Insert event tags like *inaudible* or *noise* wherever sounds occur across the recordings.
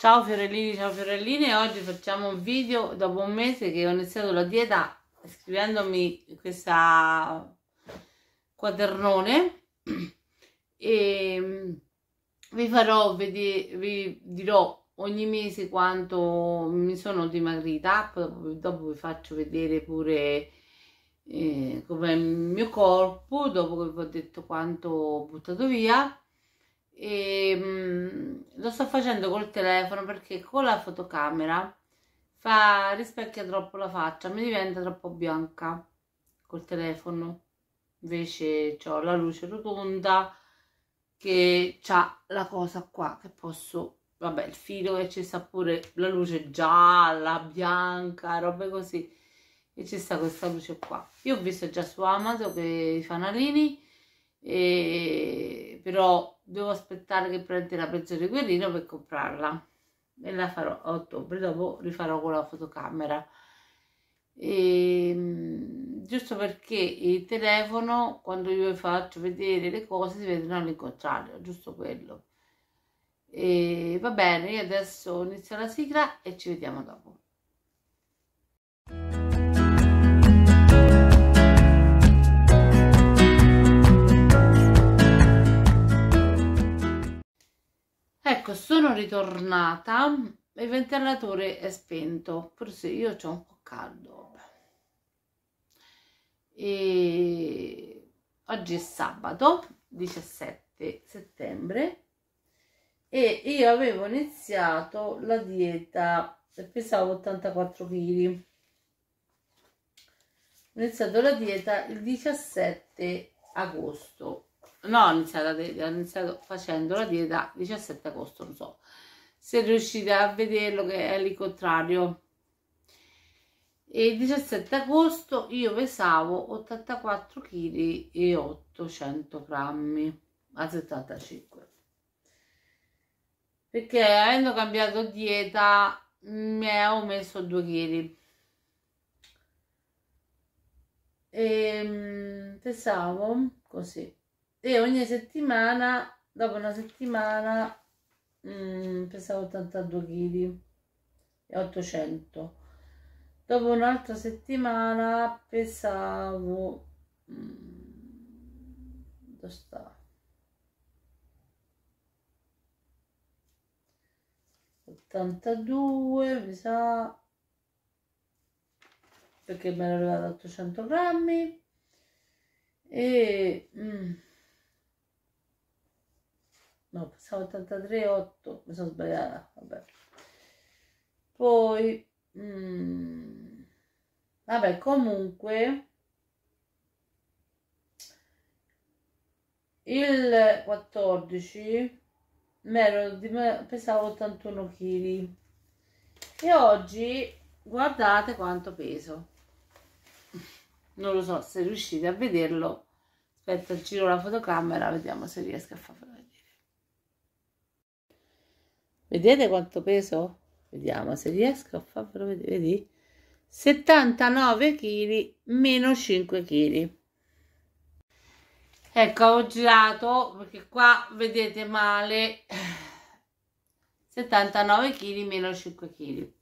Ciao fiorellini, ciao fiorelline, oggi facciamo un video dopo un mese che ho iniziato la dieta scrivendomi questa quadernone e mm, vi farò vedere, vi dirò ogni mese quanto mi sono dimagrita, poi dopo vi faccio vedere pure eh, come il mio corpo, dopo che vi ho detto quanto ho buttato via e mh, mm, lo sto facendo col telefono perché con la fotocamera fa, rispecchia troppo la faccia, mi diventa troppo bianca col telefono. Invece ho la luce rotonda che ha la cosa qua che posso, vabbè, il filo che ci sta pure la luce gialla, bianca, robe così. E ci sta questa luce qua. Io ho visto già su Amazon che i fanalini, e, però devo aspettare che prendi la di guerrino per comprarla e la farò a ottobre dopo rifarò con la fotocamera e, ehm, giusto perché il telefono quando io vi faccio vedere le cose si vedono all'incontrario giusto quello e va bene io adesso inizio la sigla e ci vediamo dopo Ecco, sono ritornata, il ventilatore è spento, forse io ho un po' caldo. E oggi è sabato 17 settembre e io avevo iniziato la dieta, pesavo 84 kg. Ho iniziato la dieta il 17 agosto no, ho iniziato, ho iniziato facendo la dieta 17 agosto, non so se riuscite a vederlo che è lì contrario. E il 17 agosto io pesavo 84 kg e 800 grammi a 75 perché avendo cambiato dieta mi ho messo 2 kg e pesavo così e ogni settimana, dopo una settimana, mh, mm, pesavo 82 kg e 800. Dopo un'altra settimana pesavo... Mh, mm, dove sta? Ottantadue, mi sa perché mi era arrivato 800 grammi e mm, no pensavo 83,8 8 mi sono sbagliata vabbè poi mh, mm, vabbè comunque il 14 me, pesavo 81 kg e oggi guardate quanto peso non lo so se riuscite a vederlo aspetta giro la fotocamera vediamo se riesco a farlo Vedete quanto peso? Vediamo se riesco a farvelo vedere. Vedi? 79 kg meno 5 kg. Ecco, ho girato perché qua vedete male 79 kg meno 5 kg.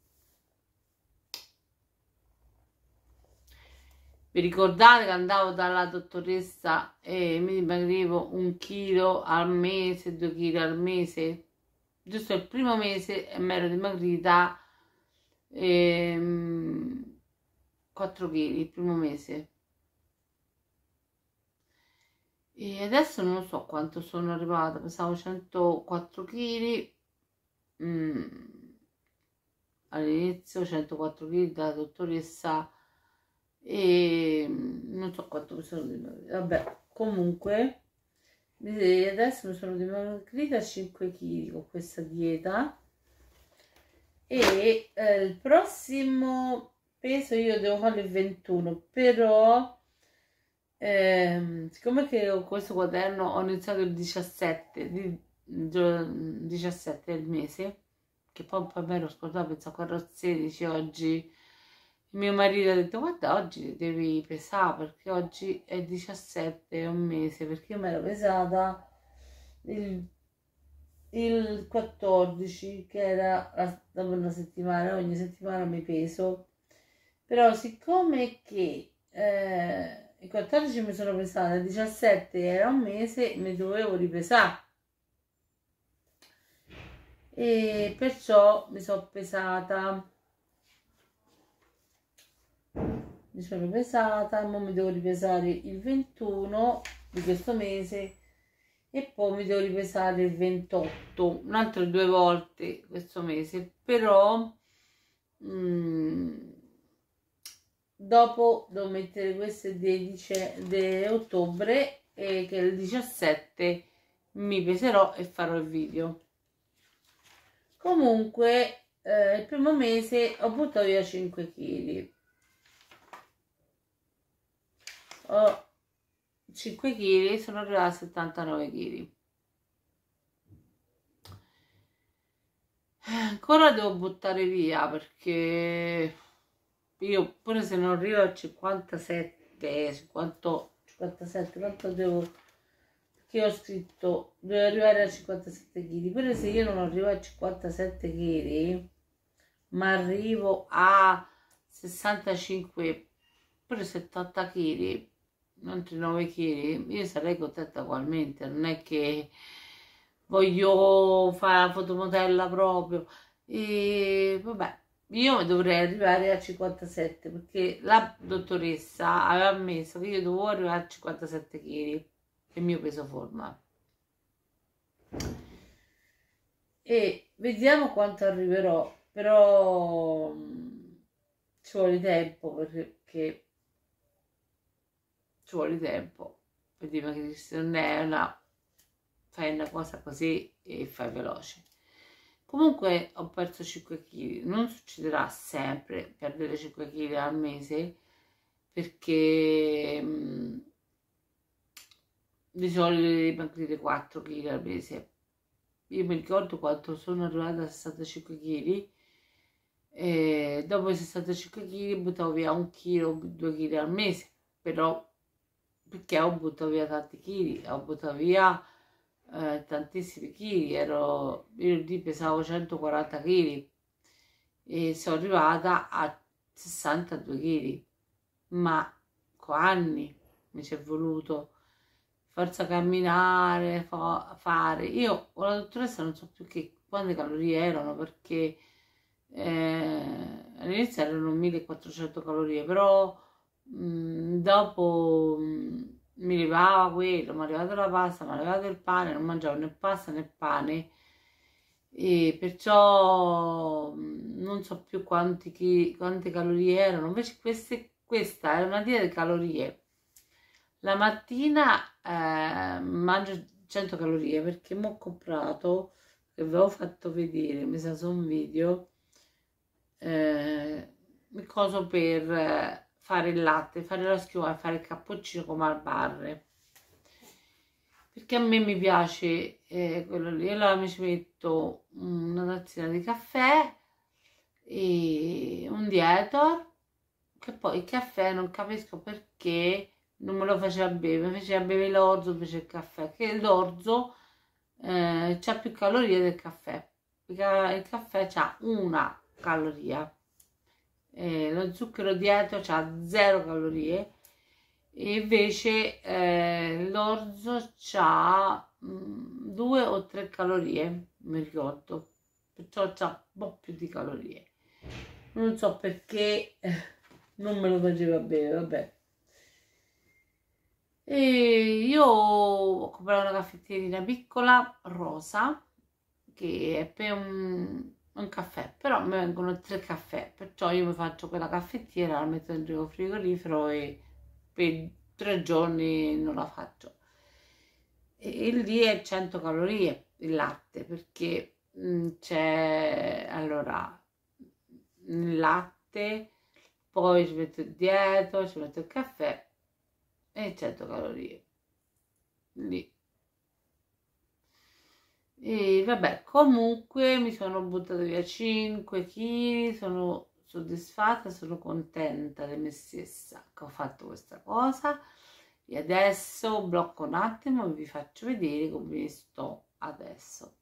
Vi ricordate che andavo dalla dottoressa e mi dimagrivo un chilo al mese, due chili al mese? giusto il primo mese e mi ero dimagrita ehm, 4 kg il primo mese e adesso non so quanto sono arrivata pensavo 104 kg mm. all'inizio 104 kg dalla dottoressa e non so quanto mi sono dimagrita vabbè comunque Vedete, adesso mi sono dimagrita 5 kg con questa dieta e eh, il prossimo peso io devo fare il 21 però eh, siccome che ho questo quaderno ho iniziato il 17 di, 17 del mese che poi un po' me l'ho scordato pensavo che ero 16 oggi il mio marito ha detto guarda oggi devi pesare perché oggi è 17, un mese, perché io mi ero pesata il, il 14 che era la, dopo una settimana, ogni settimana mi peso. Però siccome che eh, il 14 mi sono pesata, il 17 era un mese, mi dovevo ripesare e perciò mi sono pesata mi sono pesata e mi devo ripesare il 21 di questo mese e poi mi devo ripesare il 28 un altro due volte questo mese però mh, mm, dopo devo mettere queste di, dice, di ottobre e che il 17 mi peserò e farò il video comunque eh, il primo mese ho buttato via 5 kg ho 5 kg sono arrivata a 79 kg ancora devo buttare via perché io pure se non arrivo a 57 50, 57 quanto devo che ho scritto devo arrivare a 57 kg pure se io non arrivo a 57 kg ma arrivo a 65 pure 70 kg altri 9 kg, io sarei contenta ugualmente, non è che voglio fare la fotomodella proprio. E vabbè, io dovrei arrivare a 57 perché la dottoressa aveva ammesso che io dovevo arrivare a 57 kg, il mio peso forma. E vediamo quanto arriverò, però mm, ci vuole tempo perché ci vuole tempo. Vediamo che se non è una fai una cosa così e fai veloce. Comunque ho perso 5 kg, non succederà sempre perdere 5 kg al mese perché mh, mm, di solito devi mancare 4 kg al mese. Io mi ricordo quando sono arrivata a 65 kg e dopo i 65 kg buttavo via un chilo, due kg al mese, però perché ho buttato via tanti chili, ho buttato via eh, tantissimi chili, ero, io lì pesavo 140 kg e sono arrivata a 62 kg, ma con anni mi ci è voluto forza camminare, fo fare. Io con la dottoressa non so più che quante calorie erano perché eh, all'inizio erano 1400 calorie, però Mm, dopo mm, mi arrivava quello, mi è arrivata la pasta, mi è arrivato il pane, non mangiavo né pasta né pane e perciò mm, non so più quanti chi, quante calorie erano, invece queste, questa è una dieta di calorie. La mattina eh, mangio 100 calorie perché mi ho comprato che vi avevo fatto vedere mi sa su un video eh, il coso per eh, fare il latte, fare la schiuma e fare il cappuccino come al bar. Perché a me mi piace eh, quello lì. Allora mi ci metto una tazzina di caffè e un dietor, che poi il caffè non capisco perché non me lo faceva bere, mi faceva bere l'orzo invece il caffè, che l'orzo eh, ha più calorie del caffè, Perché il caffè ha una caloria eh, lo zucchero dietro ha 0 calorie e invece eh, l'orzo ha 2 mm, o 3 calorie mi ricordo perciò ha un po' più di calorie non so perché eh, non me lo faceva bene vabbè e io ho comprato una caffettierina piccola rosa che è per un un caffè, però mi vengono tre caffè, perciò io mi faccio quella caffettiera, la metto nel frigorifero e per tre giorni non la faccio. E, lì è 100 calorie il latte, perché mm, c'è, allora, il latte, poi ci metto il dietro, ci metto il caffè e 100 calorie. Lì vabbè, comunque mi sono buttata via 5 kg, sono soddisfatta, sono contenta di me stessa che ho fatto questa cosa e adesso blocco un attimo e vi faccio vedere come sto adesso.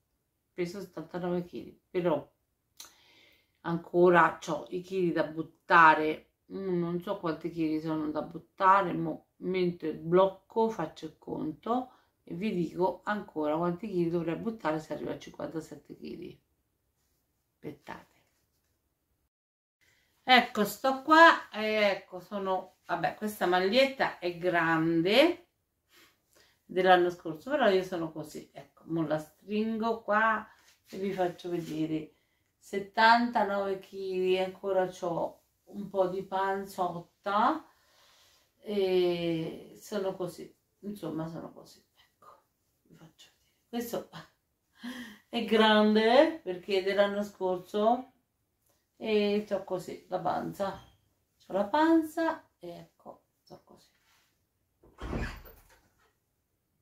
Peso 79 kg, però ancora ho i chili da buttare, mm, non so quanti chili sono da buttare, ma mentre blocco faccio il conto e vi dico ancora quanti chili dovrei buttare se arrivo a 57 kg aspettate ecco sto qua ecco sono vabbè questa maglietta è grande dell'anno scorso però io sono così ecco mo la stringo qua e vi faccio vedere 79 kg ancora ho un po di panzotta e sono così insomma sono così questo è grande eh, perché dell'anno scorso e ho così la panza ho la panza e ecco so così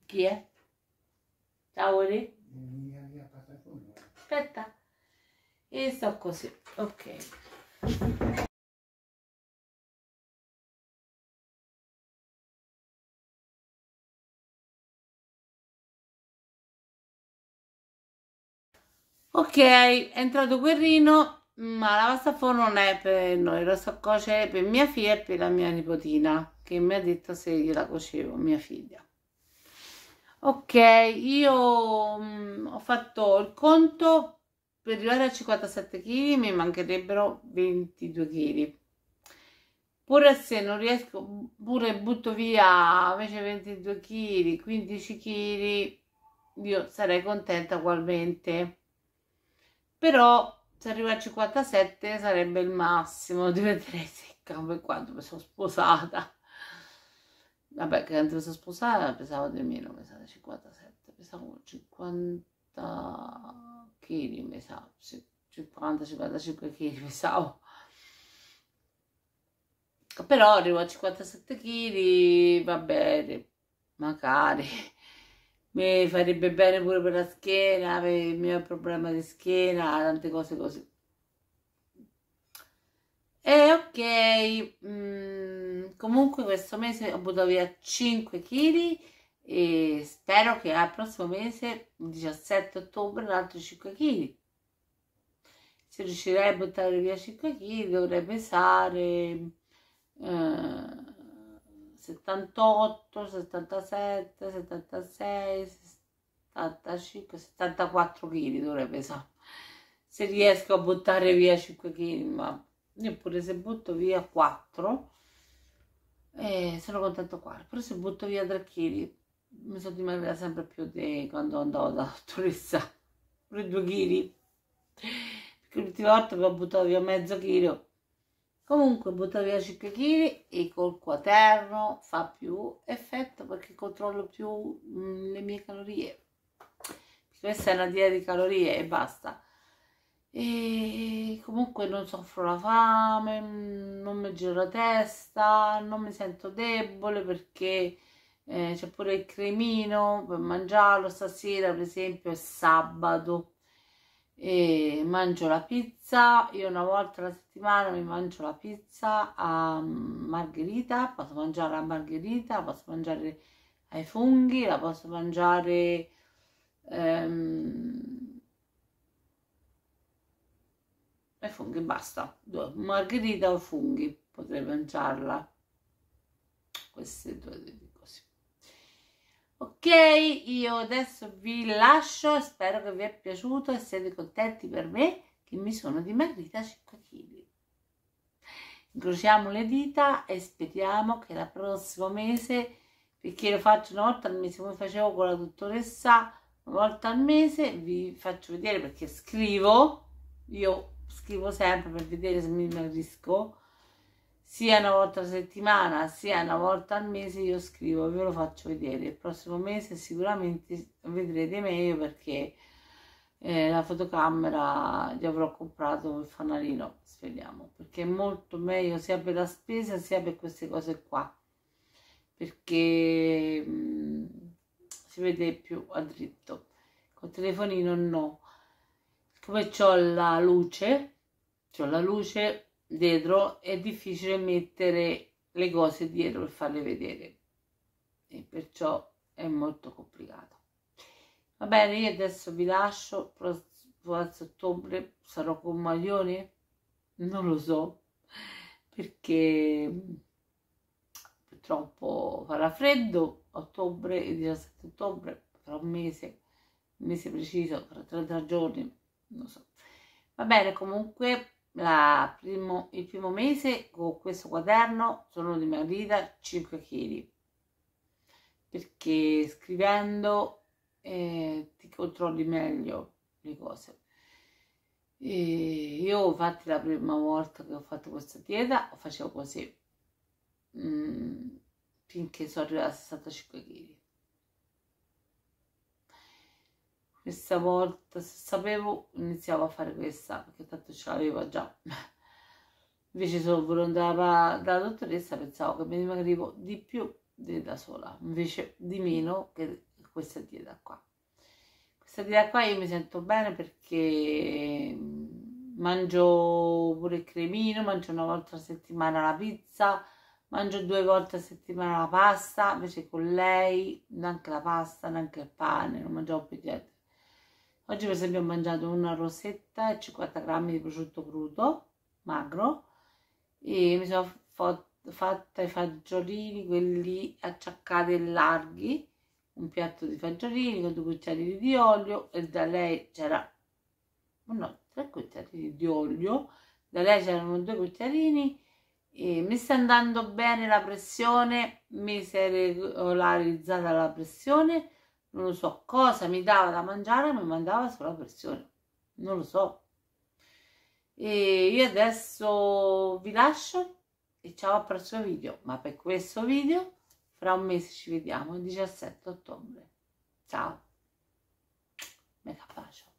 chi è? ciao Ori aspetta e sto così ok ok è entrato Guerrino ma la pasta forno non è per noi la so cuocere per mia figlia e per la mia nipotina che mi ha detto se gliela cuocevo mia figlia ok io mh, mm, ho fatto il conto per arrivare a 57 kg mi mancherebbero 22 kg pure se non riesco pure butto via invece 22 kg 15 kg io sarei contenta ugualmente però se arrivo a 57 sarebbe il massimo, *laughs* di vedere se come quando mi sono sposata. Vabbè, che quando mi sono sposata pesavo di meno, pesavo 57, pesavo 50 kg, pesavo 50-55 kg, pesavo. Però arrivo a 57 kg, va bene, magari mi farebbe bene pure per la schiena, per il mio problema di schiena, tante cose così. E ok, mm, comunque questo mese ho buttato via 5 kg e spero che al prossimo mese, 17 ottobre, un altro 5 kg. Se riuscirei a buttare via 5 kg dovrei pesare... Eh, 78, 77, 76, 75, 74 kg dovrebbe pesare. Se riesco a buttare via 5 kg, ma neppure se butto via 4, eh, sono contento qua. Però se butto via 3 kg, mi sono dimagrita sempre più di quando andavo da dottoressa. Pure 2 kg. Perché l'ultima volta che ho buttato via mezzo chilo comunque butto via 5 kg e col quaterno fa più effetto perché controllo più mh, mm, le mie calorie questa è una dieta di calorie e basta e comunque non soffro la fame mm, non mi giro la testa non mi sento debole perché eh, c'è pure il cremino per mangiarlo stasera per esempio è sabato e mangio la pizza. Io una volta alla settimana mi mangio la pizza a margherita, posso mangiare la margherita, la posso mangiare ai funghi, la posso mangiare ehm, ai funghi, basta. Margherita o funghi potrei mangiarla. Queste due ok io adesso vi lascio spero che vi è piaciuto e siete contenti per me che mi sono dimagrita 5 kg incrociamo le dita e speriamo che la prossimo mese perché lo faccio una volta al mese come facevo con la dottoressa una volta al mese vi faccio vedere perché scrivo io scrivo sempre per vedere se mi dimagrisco sia una volta a settimana sia una volta al mese io scrivo ve lo faccio vedere il prossimo mese sicuramente vedrete meglio perché eh, la fotocamera gli avrò comprato il fanalino speriamo perché è molto meglio sia per la spesa sia per queste cose qua perché mh, mm, si vede più a dritto col telefonino no come c'ho la luce ho la luce dietro è difficile mettere le cose dietro e farle vedere e perciò è molto complicato va bene io adesso vi lascio prossimo ottobre sarò con maglioni non lo so perché purtroppo farà freddo ottobre il 17 ottobre fra un mese un mese preciso fra 30 giorni non so va bene comunque primo, il primo mese con questo quaderno sono dimagrita 5 kg perché scrivendo eh, ti controlli meglio le cose. E io infatti la prima volta che ho fatto questa dieta facevo così mm, finché sono arrivata a 65 kg questa volta se sapevo iniziavo a fare questa perché tanto ce l'avevo già invece sono volendo dalla, dottoressa pensavo che mi dimagrivo di più di da sola invece di meno che questa dieta qua questa dieta qua io mi sento bene perché mm, mangio pure il cremino mangio una volta a settimana la pizza mangio due volte a settimana la pasta invece con lei neanche la pasta neanche il pane non mangiavo più niente Oggi per esempio ho mangiato una rosetta e 50 grammi di prosciutto crudo, magro, e mi sono fatta i fagiolini, quelli acciaccati e larghi, un piatto di fagiolini con due cucchiaini di olio e da lei c'era, no, tre cucchiaini di olio, da lei c'erano due cucchiaini e mi sta andando bene la pressione, mi si è regolarizzata la pressione, non lo so cosa mi dava da mangiare, mi mandava sulla pressione, non lo so. E io adesso vi lascio e ciao al prossimo video, ma per questo video fra un mese ci vediamo il 17 ottobre. Ciao, mega bacio.